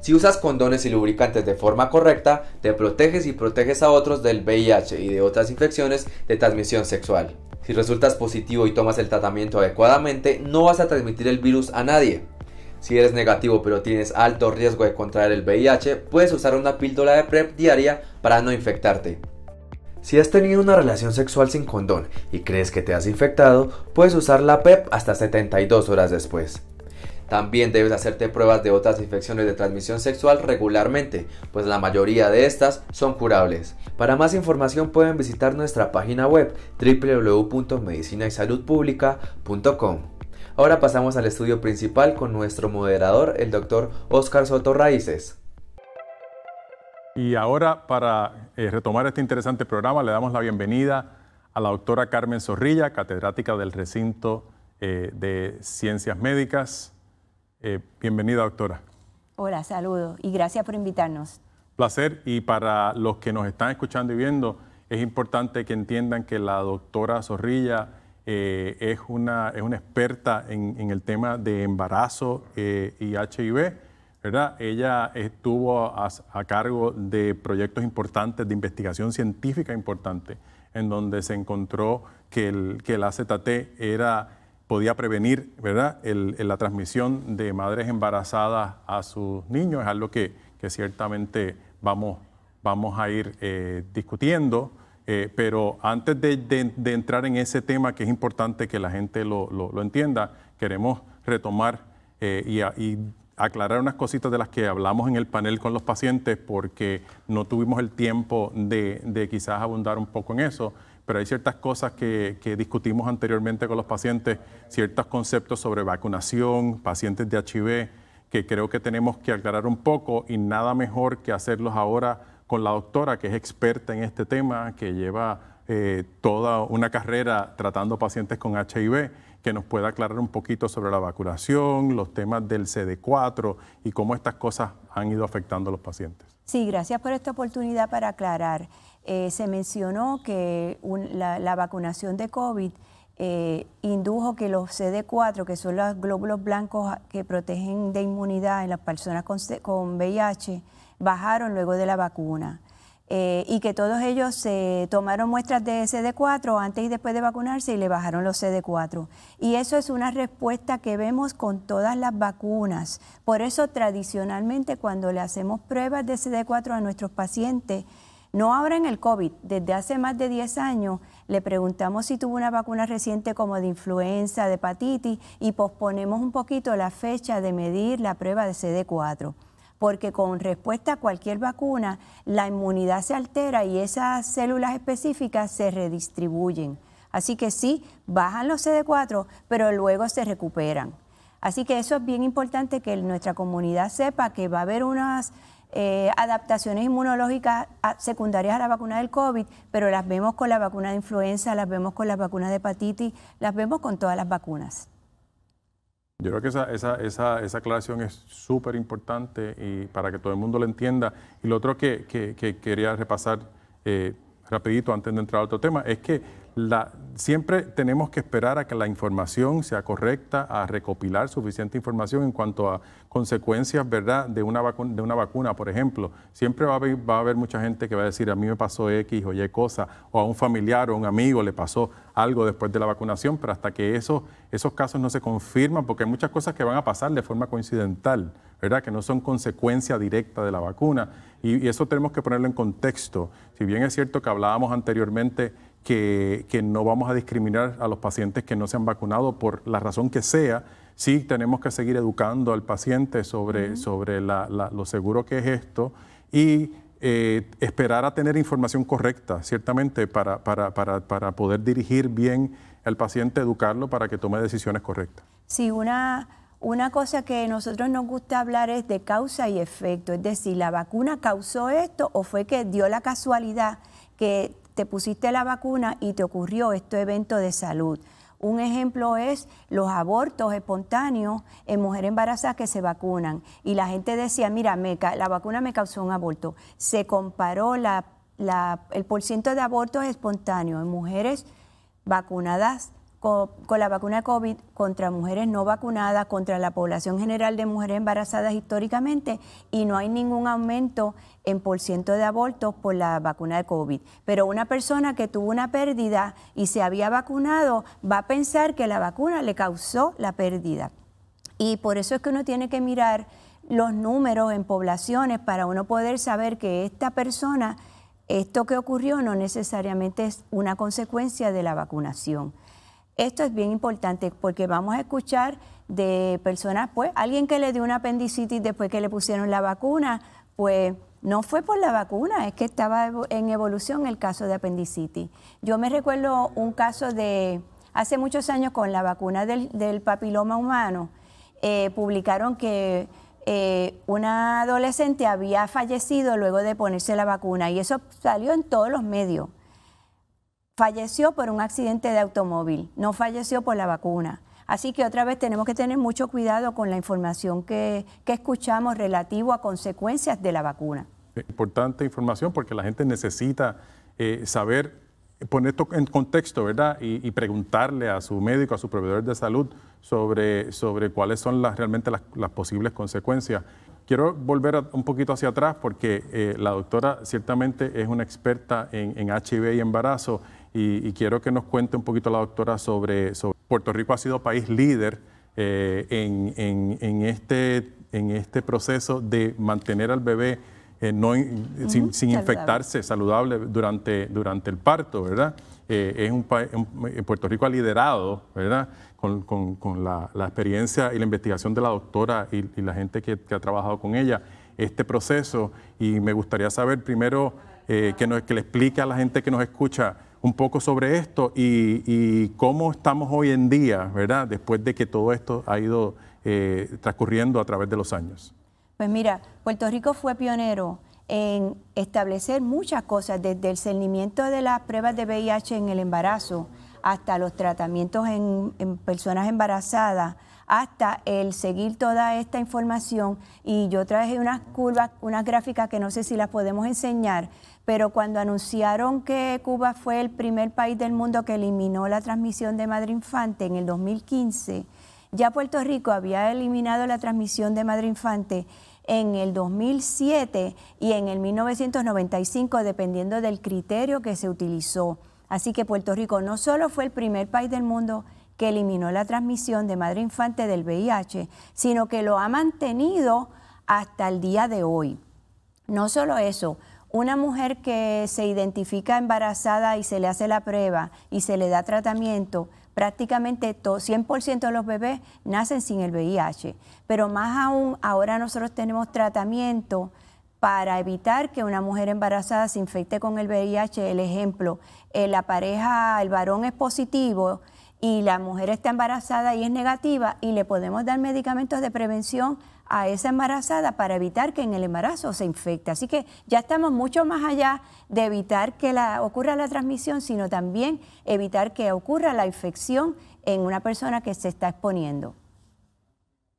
Si usas condones y lubricantes de forma correcta, te proteges y proteges a otros del VIH y de otras infecciones de transmisión sexual. Si resultas positivo y tomas el tratamiento adecuadamente, no vas a transmitir el virus a nadie. Si eres negativo pero tienes alto riesgo de contraer el VIH, puedes usar una píldora de PrEP e diaria para no infectarte. Si has tenido una relación sexual sin condón y crees que te has infectado, puedes usar la PEP e hasta 72 horas después. También debes hacerte pruebas de otras infecciones de transmisión sexual regularmente, pues la mayoría de estas son curables. Para más información pueden visitar nuestra página web www.medicinaysaludpublica.com. Ahora pasamos al estudio principal con nuestro moderador, el doctor Oscar Soto Raíces. Y ahora, para eh, retomar este interesante programa, le damos la bienvenida a la doctora Carmen Zorrilla, catedrática del recinto eh, de Ciencias Médicas eh, bienvenida, doctora. Hola, saludos y gracias por invitarnos. Placer y para los que nos están escuchando y viendo, es importante que entiendan que la doctora Zorrilla eh, es, una, es una experta en, el tema de embarazo eh, y HIV, ¿verdad? Ella estuvo a, cargo de proyectos importantes, de investigación científica importante, en donde se encontró que el, que el AZT era podía prevenir ¿verdad? la transmisión de madres embarazadas a sus niños, es algo que, ciertamente vamos, vamos a ir eh, discutiendo. Eh, pero antes de, entrar en ese tema, que es importante que la gente lo, entienda, queremos retomar eh, y, aclarar unas cositas de las que hablamos en el panel con los pacientes, porque no tuvimos el tiempo de, de quizás abundar un poco en eso pero hay ciertas cosas que, discutimos anteriormente con los pacientes, ciertos conceptos sobre vacunación, pacientes de HIV, que creo que tenemos que aclarar un poco y nada mejor que hacerlos ahora con la doctora, que es experta en este tema, que lleva eh, toda una carrera tratando pacientes con HIV, que nos pueda aclarar un poquito sobre la vacunación, los temas del CD4 y cómo estas cosas han ido afectando a los pacientes. Sí, gracias por esta oportunidad para aclarar. Eh, se mencionó que la, vacunación de COVID eh, indujo que los CD4, que son los glóbulos blancos que protegen de inmunidad en las personas con, VIH, bajaron luego de la vacuna. Eh, y que todos ellos se tomaron muestras de CD4 antes y después de vacunarse y le bajaron los CD4. Y eso es una respuesta que vemos con todas las vacunas. Por eso tradicionalmente cuando le hacemos pruebas de CD4 a nuestros pacientes, no ahora en el COVID, desde hace más de 10 años le preguntamos si tuvo una vacuna reciente como de influenza, de hepatitis y posponemos un poquito la fecha de medir la prueba de CD4 porque con respuesta a cualquier vacuna la inmunidad se altera y esas células específicas se redistribuyen. Así que sí, bajan los CD4, pero luego se recuperan. Así que eso es bien importante que nuestra comunidad sepa que va a haber unas eh, adaptaciones inmunológicas secundarias a la vacuna del COVID, pero las vemos con la vacuna de influenza, las vemos con la vacuna de hepatitis, las vemos con todas las vacunas. Yo creo que esa, esa, esa, esa aclaración es súper importante y para que todo el mundo lo entienda. Y lo otro que, quería repasar eh, rapidito antes de entrar a otro tema es que la, siempre tenemos que esperar a que la información sea correcta, a recopilar suficiente información en cuanto a consecuencias ¿verdad? De, una vacuna, de una vacuna, por ejemplo. Siempre va a, haber, va a haber mucha gente que va a decir, a mí me pasó X o Y cosa, o a un familiar o a un amigo le pasó algo después de la vacunación, pero hasta que eso, esos casos no se confirman, porque hay muchas cosas que van a pasar de forma coincidental, ¿verdad? que no son consecuencia directa de la vacuna. y, y eso tenemos que ponerlo en contexto. Si bien es cierto que hablábamos anteriormente, que, no vamos a discriminar a los pacientes que no se han vacunado por la razón que sea. Sí tenemos que seguir educando al paciente sobre, sobre lo seguro que es esto y eh, esperar a tener información correcta, ciertamente, para, para, poder dirigir bien al paciente, educarlo para que tome decisiones correctas. Sí, una, una cosa que nosotros nos gusta hablar es de causa y efecto, es decir, la vacuna causó esto o fue que dio la casualidad que te pusiste la vacuna y te ocurrió este evento de salud. Un ejemplo es los abortos espontáneos en mujeres embarazadas que se vacunan. Y la gente decía, mira, meca la vacuna me causó un aborto. Se comparó la, la, el porcentaje de abortos espontáneos en mujeres vacunadas con, la vacuna COVID contra mujeres no vacunadas, contra la población general de mujeres embarazadas históricamente y no hay ningún aumento en por ciento de abortos por la vacuna de COVID. Pero una persona que tuvo una pérdida y se había vacunado va a pensar que la vacuna le causó la pérdida. Y por eso es que uno tiene que mirar los números en poblaciones para uno poder saber que esta persona, esto que ocurrió no necesariamente es una consecuencia de la vacunación. Esto es bien importante porque vamos a escuchar de personas, pues, alguien que le dio una apendicitis después que le pusieron la vacuna, pues no fue por la vacuna, es que estaba en evolución el caso de apendicitis. Yo me recuerdo un caso de hace muchos años con la vacuna del, papiloma humano, eh, publicaron que eh, una adolescente había fallecido luego de ponerse la vacuna y eso salió en todos los medios falleció por un accidente de automóvil, no falleció por la vacuna. Así que otra vez tenemos que tener mucho cuidado con la información que, escuchamos relativo a consecuencias de la vacuna. Eh, importante información porque la gente necesita eh, saber, poner esto en contexto, ¿verdad? Y, preguntarle a su médico, a su proveedor de salud sobre, sobre cuáles son las, realmente las, posibles consecuencias. Quiero volver un poquito hacia atrás porque eh, la doctora ciertamente es una experta en, en HIV y embarazo y, quiero que nos cuente un poquito la doctora sobre, sobre Puerto Rico ha sido país líder eh, en, este, en este proceso de mantener al bebé eh, sin, infectarse saludable durante, durante el parto, ¿verdad? Eh, es un Puerto Rico ha liderado, ¿verdad? Con, la, experiencia y la investigación de la doctora y, la gente que, ha trabajado con ella este proceso y me gustaría saber primero que, que le explique a la gente que nos escucha un poco sobre esto y, cómo estamos hoy en día, ¿verdad? Después de que todo esto ha ido eh, transcurriendo a través de los años. Pues mira, Puerto Rico fue pionero en establecer muchas cosas, desde el cernimiento de las pruebas de VIH en el embarazo hasta los tratamientos en, en personas embarazadas, hasta el seguir toda esta información. Y yo traje unas curvas, unas gráficas que no sé si las podemos enseñar, pero cuando anunciaron que Cuba fue el primer país del mundo que eliminó la transmisión de madre infante en el 2015, ya Puerto Rico había eliminado la transmisión de madre infante en el 2007 y en el 1995, dependiendo del criterio que se utilizó. Así que Puerto Rico no solo fue el primer país del mundo que eliminó la transmisión de madre infante del VIH, sino que lo ha mantenido hasta el día de hoy. No solo eso, una mujer que se identifica embarazada y se le hace la prueba y se le da tratamiento, prácticamente 100% de los bebés nacen sin el VIH. Pero más aún, ahora nosotros tenemos tratamiento para evitar que una mujer embarazada se infecte con el VIH. El ejemplo, eh, la pareja, el varón es positivo y la mujer está embarazada y es negativa y le podemos dar medicamentos de prevención a esa embarazada para evitar que en el embarazo se infecte. Así que ya estamos mucho más allá de evitar que ocurra la transmisión, sino también evitar que ocurra la infección en una persona que se está exponiendo.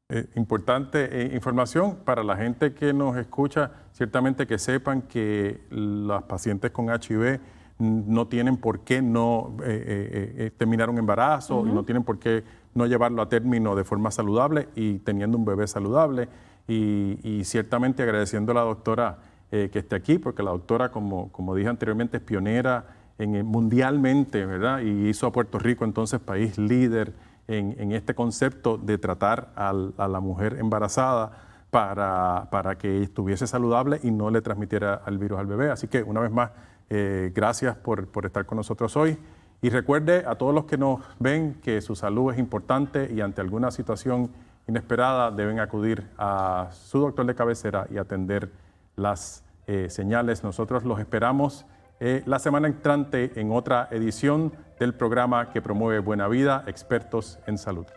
Eh, importante eh, información para la gente que nos escucha, ciertamente que sepan que las pacientes con HIV no tienen por qué no eh, terminar un embarazo, no tienen por qué no llevarlo a término de forma saludable y teniendo un bebé saludable. Y, ciertamente agradeciendo a la doctora eh, que esté aquí, porque la doctora, como, dije anteriormente, es pionera eh, mundialmente, ¿verdad? Y hizo a Puerto Rico entonces país líder en, este concepto de tratar a la mujer embarazada. Para, que estuviese saludable y no le transmitiera el virus al bebé. Así que una vez más, eh, gracias por estar con nosotros hoy. Y recuerde a todos los que nos ven que su salud es importante y ante alguna situación inesperada deben acudir a su doctor de cabecera y atender las eh, señales. Nosotros los esperamos eh, la semana entrante en otra edición del programa que promueve Buena Vida, expertos en salud.